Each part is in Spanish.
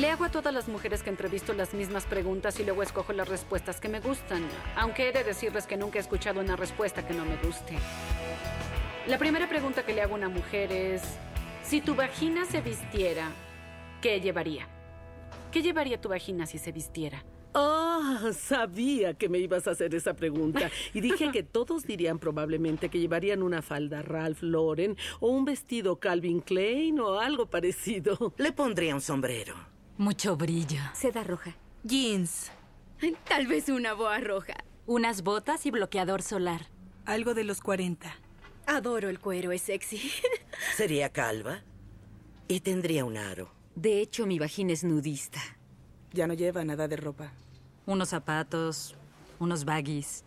Le hago a todas las mujeres que entrevisto las mismas preguntas y luego escojo las respuestas que me gustan, aunque he de decirles que nunca he escuchado una respuesta que no me guste. La primera pregunta que le hago a una mujer es, si tu vagina se vistiera, ¿qué llevaría? ¿Qué llevaría tu vagina si se vistiera? Oh, sabía que me ibas a hacer esa pregunta. Y dije que todos dirían probablemente que llevarían una falda Ralph Lauren o un vestido Calvin Klein o algo parecido. Le pondría un sombrero. Mucho brillo. Seda roja. Jeans. Tal vez una boa roja. Unas botas y bloqueador solar. Algo de los 40. Adoro el cuero, es sexy. Sería calva y tendría un aro. De hecho, mi vagina es nudista. Ya no lleva nada de ropa. Unos zapatos, unos baggies.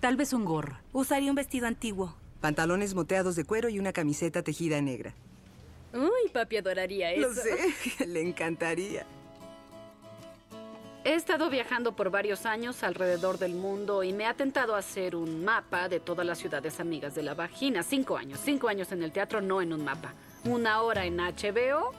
Tal vez un gorro. Usaría un vestido antiguo. Pantalones moteados de cuero y una camiseta tejida negra. Uy, papi adoraría eso. Lo sé, le encantaría. He estado viajando por varios años alrededor del mundo y me ha tentado hacer un mapa de todas las ciudades amigas de la vagina. Cinco años, cinco años en el teatro, no en un mapa. Una hora en HBO,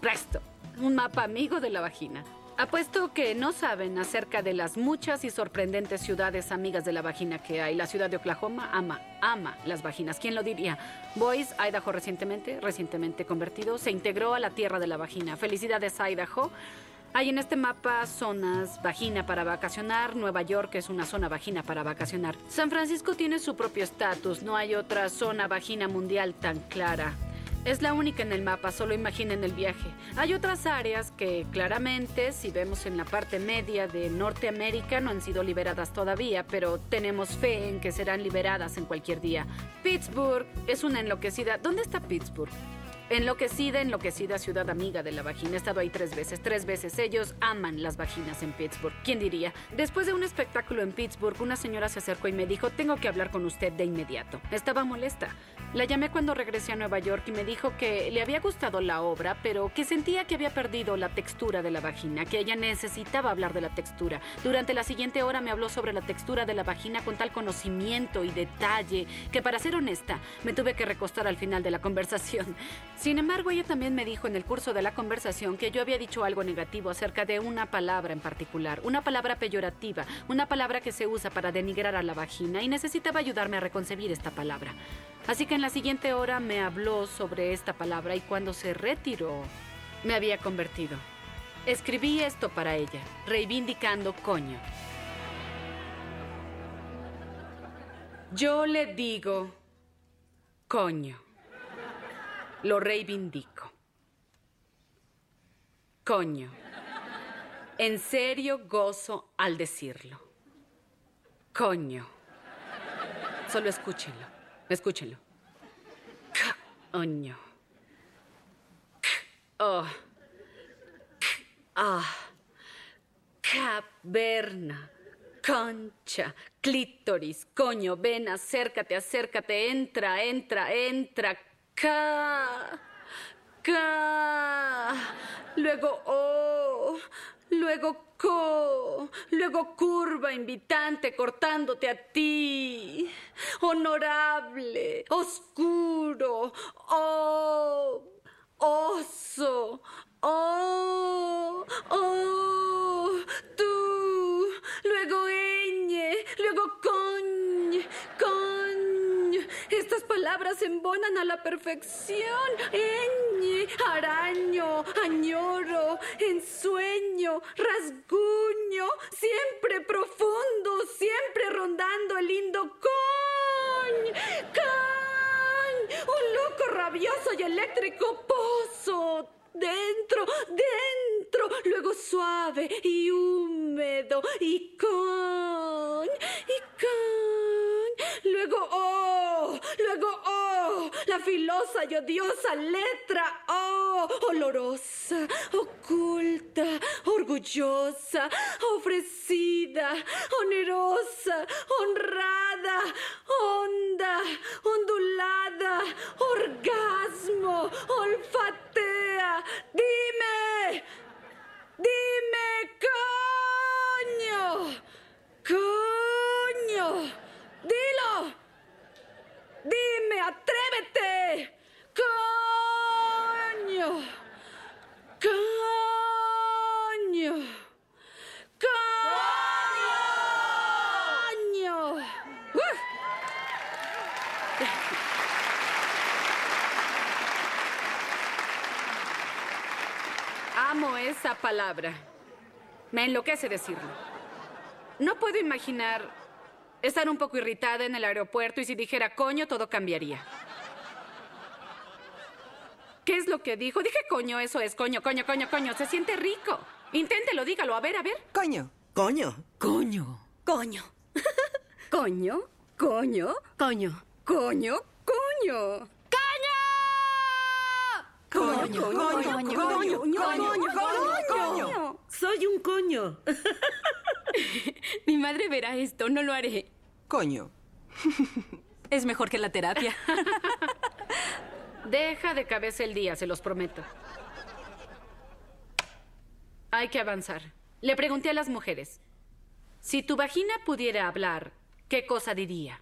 presto. Un mapa amigo de la vagina. Apuesto que no saben acerca de las muchas y sorprendentes ciudades amigas de la vagina que hay. La ciudad de Oklahoma ama, ama las vaginas. ¿Quién lo diría? boys Idaho recientemente, recientemente convertido, se integró a la tierra de la vagina. Felicidades, Idaho. Hay en este mapa zonas vagina para vacacionar. Nueva York es una zona vagina para vacacionar. San Francisco tiene su propio estatus. No hay otra zona vagina mundial tan clara. Es la única en el mapa, solo imaginen el viaje. Hay otras áreas que claramente, si vemos en la parte media de Norteamérica, no han sido liberadas todavía, pero tenemos fe en que serán liberadas en cualquier día. Pittsburgh es una enloquecida. ¿Dónde está Pittsburgh? Enloquecida, enloquecida ciudad amiga de la vagina. He estado ahí tres veces, tres veces. Ellos aman las vaginas en Pittsburgh. ¿Quién diría? Después de un espectáculo en Pittsburgh, una señora se acercó y me dijo, tengo que hablar con usted de inmediato. Estaba molesta. La llamé cuando regresé a Nueva York y me dijo que le había gustado la obra, pero que sentía que había perdido la textura de la vagina, que ella necesitaba hablar de la textura. Durante la siguiente hora me habló sobre la textura de la vagina con tal conocimiento y detalle que, para ser honesta, me tuve que recostar al final de la conversación. Sin embargo, ella también me dijo en el curso de la conversación que yo había dicho algo negativo acerca de una palabra en particular, una palabra peyorativa, una palabra que se usa para denigrar a la vagina y necesitaba ayudarme a reconcebir esta palabra. Así que en la siguiente hora me habló sobre esta palabra y cuando se retiró, me había convertido. Escribí esto para ella, reivindicando coño. Yo le digo coño. Lo reivindico. Coño. En serio gozo al decirlo. Coño. Solo escúchenlo. Escúchenlo. Coño. Oh. Ah. Caverna. Concha, clítoris, coño, ven, acércate, acércate, entra, entra, entra, K, K, luego O, luego Co, luego curva invitante cortándote a ti, honorable, oscuro, oh. embonan a la perfección. Eñe, araño, añoro, ensueño, rasguño, siempre profundo, siempre rondando el lindo con, con, Un loco rabioso y eléctrico pozo. Dentro, dentro, luego suave y húmedo y con, y con, Luego oh, luego oh, la filosa y odiosa letra oh, olorosa, oculta, orgullosa, ofrecida, onerosa, honrada, honrada. esa palabra. Me enloquece decirlo. No puedo imaginar estar un poco irritada en el aeropuerto y si dijera coño todo cambiaría. ¿Qué es lo que dijo? Dije coño, eso es coño, coño, coño, coño. Se siente rico. Inténtelo, dígalo. A ver, a ver. Coño. Coño. Coño. Coño. Coño. Coño. Coño. Coño. Coño. Coño, coño, coño, coño, coño, coño, Soy un coño. Mi madre verá esto, no lo haré. Coño. Es mejor que la terapia. Deja de cabeza el día, se los prometo. Hay que avanzar. Le pregunté a las mujeres, si tu vagina pudiera hablar, ¿qué cosa diría?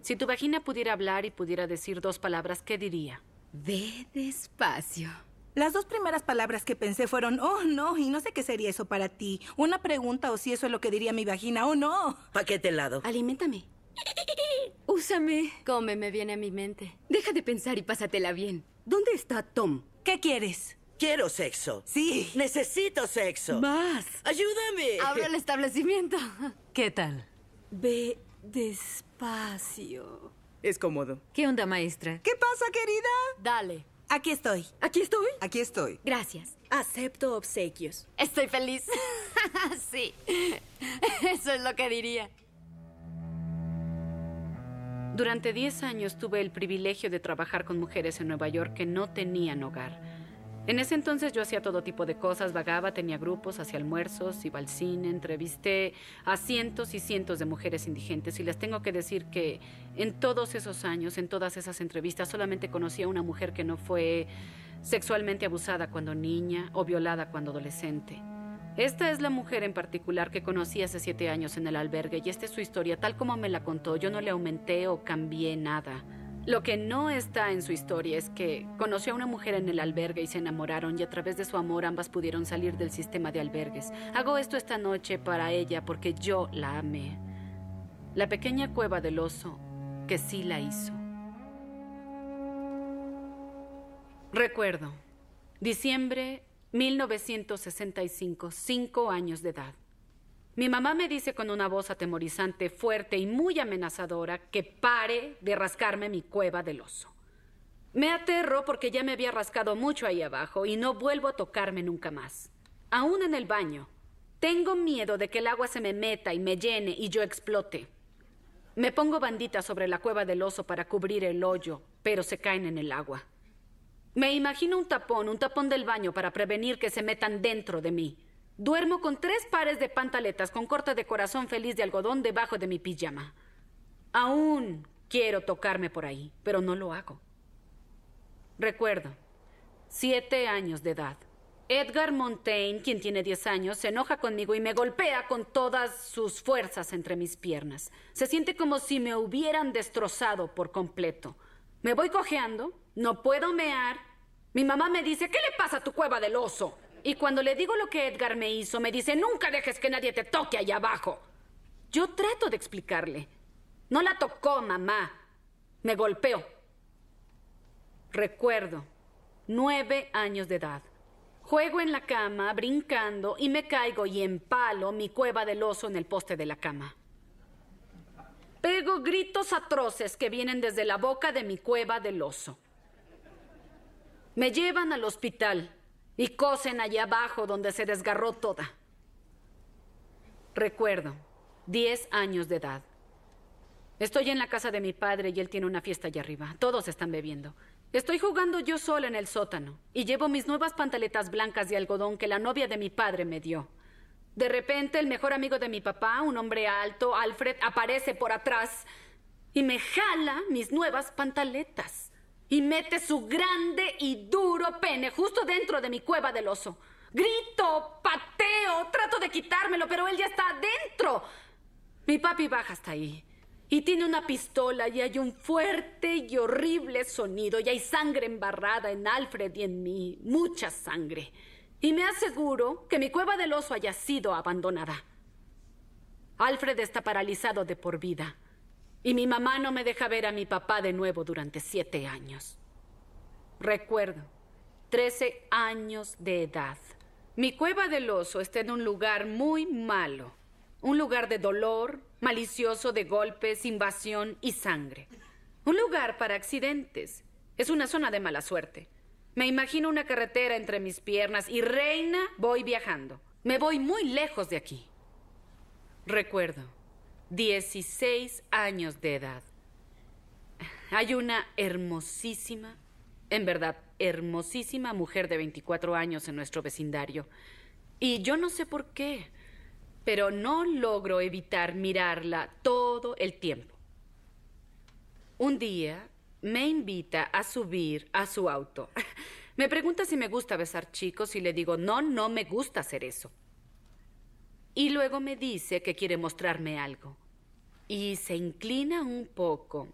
Si tu vagina pudiera hablar y pudiera decir dos palabras, ¿qué diría? Ve despacio. Las dos primeras palabras que pensé fueron, oh no, y no sé qué sería eso para ti. Una pregunta o si eso es lo que diría mi vagina, o oh, no. Paquete helado. Aliméntame. Úsame. me viene a mi mente. Deja de pensar y pásatela bien. ¿Dónde está Tom? ¿Qué quieres? Quiero sexo. Sí. Necesito sexo. Más. Ayúdame. Abre el establecimiento. ¿Qué tal? Ve despacio. Es cómodo. ¿Qué onda, maestra? ¿Qué pasa, querida? Dale. Aquí estoy. ¿Aquí estoy? Aquí estoy. Gracias. Acepto obsequios. Estoy feliz. sí. Eso es lo que diría. Durante 10 años tuve el privilegio de trabajar con mujeres en Nueva York que no tenían hogar en ese entonces yo hacía todo tipo de cosas, vagaba, tenía grupos, hacía almuerzos, iba al cine, entrevisté a cientos y cientos de mujeres indigentes y les tengo que decir que en todos esos años, en todas esas entrevistas, solamente conocí a una mujer que no fue sexualmente abusada cuando niña o violada cuando adolescente. Esta es la mujer en particular que conocí hace siete años en el albergue y esta es su historia tal como me la contó. Yo no le aumenté o cambié nada. Lo que no está en su historia es que conoció a una mujer en el albergue y se enamoraron y a través de su amor ambas pudieron salir del sistema de albergues. Hago esto esta noche para ella porque yo la amé. La pequeña cueva del oso que sí la hizo. Recuerdo, diciembre 1965, cinco años de edad. Mi mamá me dice con una voz atemorizante, fuerte y muy amenazadora que pare de rascarme mi cueva del oso. Me aterro porque ya me había rascado mucho ahí abajo y no vuelvo a tocarme nunca más. Aún en el baño. Tengo miedo de que el agua se me meta y me llene y yo explote. Me pongo bandita sobre la cueva del oso para cubrir el hoyo, pero se caen en el agua. Me imagino un tapón, un tapón del baño para prevenir que se metan dentro de mí. Duermo con tres pares de pantaletas con corte de corazón feliz de algodón debajo de mi pijama. Aún quiero tocarme por ahí, pero no lo hago. Recuerdo, siete años de edad. Edgar Montaigne, quien tiene diez años, se enoja conmigo y me golpea con todas sus fuerzas entre mis piernas. Se siente como si me hubieran destrozado por completo. Me voy cojeando, no puedo mear. Mi mamá me dice, ¿qué le pasa a tu cueva del oso? Y cuando le digo lo que Edgar me hizo, me dice, nunca dejes que nadie te toque allá abajo. Yo trato de explicarle. No la tocó, mamá. Me golpeó. Recuerdo, nueve años de edad. Juego en la cama, brincando, y me caigo y empalo mi cueva del oso en el poste de la cama. Pego gritos atroces que vienen desde la boca de mi cueva del oso. Me llevan al hospital y cosen allá abajo donde se desgarró toda. Recuerdo, 10 años de edad. Estoy en la casa de mi padre y él tiene una fiesta allá arriba. Todos están bebiendo. Estoy jugando yo sola en el sótano y llevo mis nuevas pantaletas blancas de algodón que la novia de mi padre me dio. De repente, el mejor amigo de mi papá, un hombre alto, Alfred, aparece por atrás y me jala mis nuevas pantaletas y mete su grande y duro pene justo dentro de mi cueva del oso. Grito, pateo, trato de quitármelo, pero él ya está adentro. Mi papi baja hasta ahí. Y tiene una pistola y hay un fuerte y horrible sonido y hay sangre embarrada en Alfred y en mí, mucha sangre. Y me aseguro que mi cueva del oso haya sido abandonada. Alfred está paralizado de por vida. Y mi mamá no me deja ver a mi papá de nuevo durante siete años. Recuerdo, trece años de edad. Mi cueva del oso está en un lugar muy malo. Un lugar de dolor, malicioso de golpes, invasión y sangre. Un lugar para accidentes. Es una zona de mala suerte. Me imagino una carretera entre mis piernas y reina voy viajando. Me voy muy lejos de aquí. Recuerdo, 16 años de edad. Hay una hermosísima, en verdad, hermosísima mujer de 24 años en nuestro vecindario. Y yo no sé por qué, pero no logro evitar mirarla todo el tiempo. Un día me invita a subir a su auto. Me pregunta si me gusta besar chicos y le digo, no, no me gusta hacer eso y luego me dice que quiere mostrarme algo. Y se inclina un poco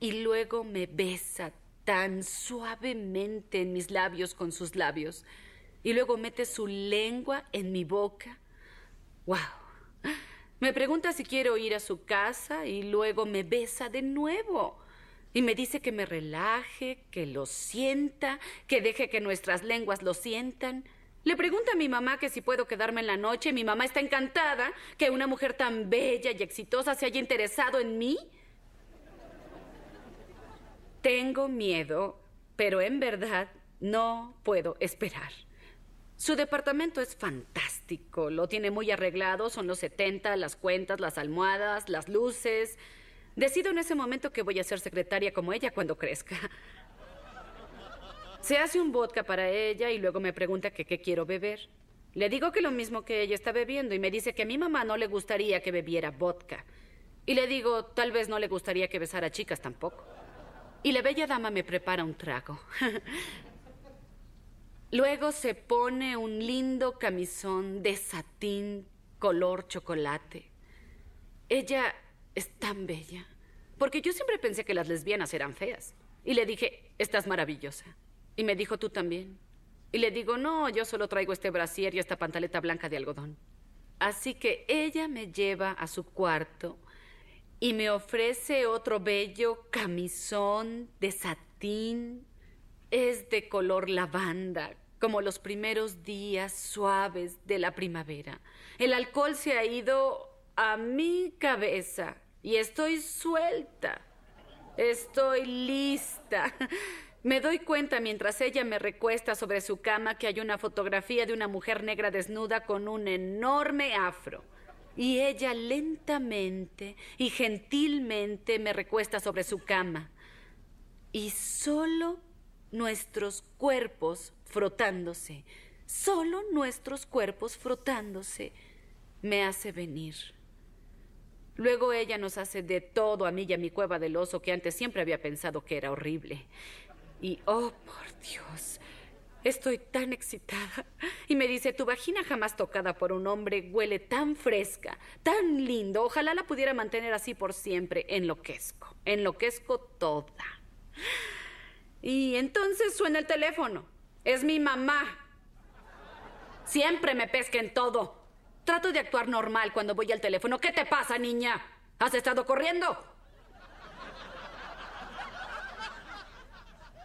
y luego me besa tan suavemente en mis labios con sus labios y luego mete su lengua en mi boca. ¡Wow! Me pregunta si quiero ir a su casa y luego me besa de nuevo. Y me dice que me relaje, que lo sienta, que deje que nuestras lenguas lo sientan. Le pregunto a mi mamá que si puedo quedarme en la noche. Mi mamá está encantada que una mujer tan bella y exitosa se haya interesado en mí. Tengo miedo, pero en verdad no puedo esperar. Su departamento es fantástico, lo tiene muy arreglado, son los 70, las cuentas, las almohadas, las luces. Decido en ese momento que voy a ser secretaria como ella cuando crezca. Se hace un vodka para ella y luego me pregunta qué quiero beber. Le digo que lo mismo que ella está bebiendo y me dice que a mi mamá no le gustaría que bebiera vodka. Y le digo, tal vez no le gustaría que besara chicas tampoco. Y la bella dama me prepara un trago. Luego se pone un lindo camisón de satín color chocolate. Ella es tan bella, porque yo siempre pensé que las lesbianas eran feas. Y le dije, estás maravillosa. Y me dijo, tú también. Y le digo, no, yo solo traigo este brasier y esta pantaleta blanca de algodón. Así que ella me lleva a su cuarto y me ofrece otro bello camisón de satín. Es de color lavanda, como los primeros días suaves de la primavera. El alcohol se ha ido a mi cabeza y estoy suelta. Estoy lista. Me doy cuenta mientras ella me recuesta sobre su cama que hay una fotografía de una mujer negra desnuda con un enorme afro. Y ella lentamente y gentilmente me recuesta sobre su cama. Y solo nuestros cuerpos frotándose, solo nuestros cuerpos frotándose, me hace venir. Luego ella nos hace de todo a mí y a mi cueva del oso que antes siempre había pensado que era horrible. Y, oh, por Dios, estoy tan excitada. Y me dice, tu vagina jamás tocada por un hombre huele tan fresca, tan lindo. Ojalá la pudiera mantener así por siempre. Enloquezco, enloquezco toda. Y entonces suena el teléfono. Es mi mamá. Siempre me pesca en todo. Trato de actuar normal cuando voy al teléfono. ¿Qué te pasa, niña? ¿Has estado corriendo?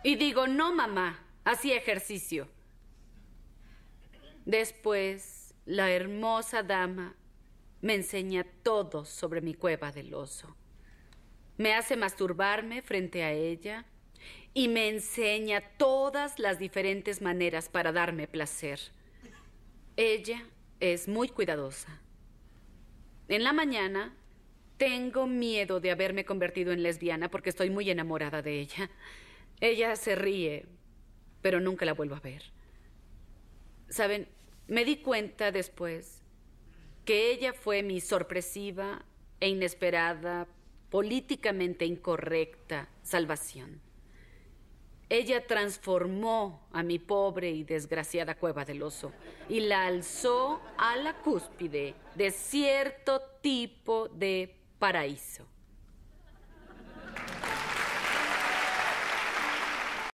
Y digo, no, mamá, así ejercicio. Después, la hermosa dama me enseña todo sobre mi cueva del oso. Me hace masturbarme frente a ella y me enseña todas las diferentes maneras para darme placer. Ella es muy cuidadosa. En la mañana tengo miedo de haberme convertido en lesbiana porque estoy muy enamorada de ella. Ella se ríe, pero nunca la vuelvo a ver. Saben, me di cuenta después que ella fue mi sorpresiva e inesperada, políticamente incorrecta salvación. Ella transformó a mi pobre y desgraciada cueva del oso y la alzó a la cúspide de cierto tipo de paraíso.